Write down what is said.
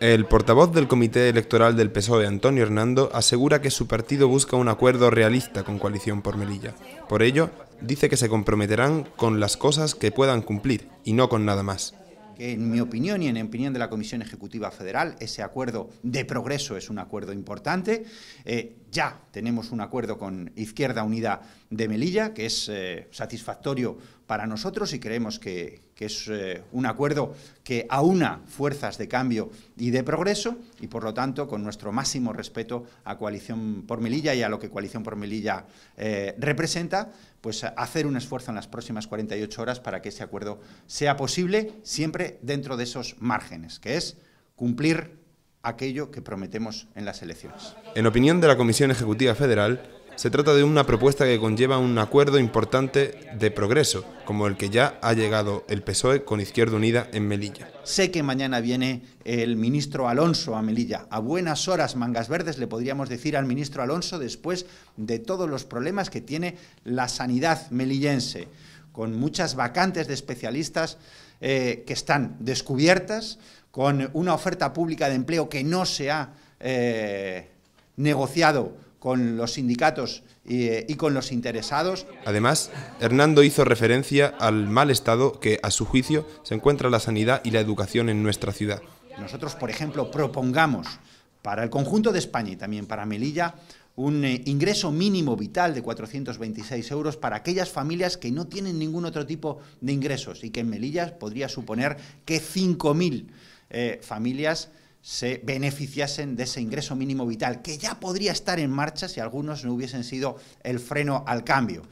El portavoz del Comité Electoral del PSOE, Antonio Hernando, asegura que su partido busca un acuerdo realista con Coalición por Melilla. Por ello, dice que se comprometerán con las cosas que puedan cumplir y no con nada más que en mi opinión y en opinión de la Comisión Ejecutiva Federal, ese acuerdo de progreso es un acuerdo importante. Eh, ya tenemos un acuerdo con Izquierda Unida de Melilla, que es eh, satisfactorio para nosotros y creemos que, es eh, un acuerdo que aúna fuerzas de cambio y de progreso y, por lo tanto, con nuestro máximo respeto a Coalición por Melilla y a lo que Coalición por Melilla representa, pues hacer un esfuerzo en las próximas 48 horas para que ese acuerdo sea posible siempre dentro de esos márgenes, que es cumplir aquello que prometemos en las elecciones. En opinión de la Comisión Ejecutiva Federal, se trata de una propuesta que conlleva un acuerdo importante de progreso, como el que ya ha llegado el PSOE con Izquierda Unida en Melilla. Sé que mañana viene el ministro Alonso a Melilla. A buenas horas, mangas verdes, le podríamos decir al ministro Alonso después de todos los problemas que tiene la sanidad melillense con muchas vacantes de especialistas eh, que están descubiertas, con una oferta pública de empleo que no se ha eh, negociado con los sindicatos y, eh, y, con los interesados. Además, Hernando hizo referencia al mal estado que, a su juicio, se encuentra la sanidad y la educación en nuestra ciudad. Nosotros, por ejemplo, propongamos para el conjunto de España y también para Melilla un eh, ingreso mínimo vital de 426 euros para aquellas familias que no tienen ningún otro tipo de ingresos y que en Melilla podría suponer que 5.000 eh, familias se beneficiasen de ese ingreso mínimo vital, que ya podría estar en marcha si algunos no hubiesen sido el freno al cambio.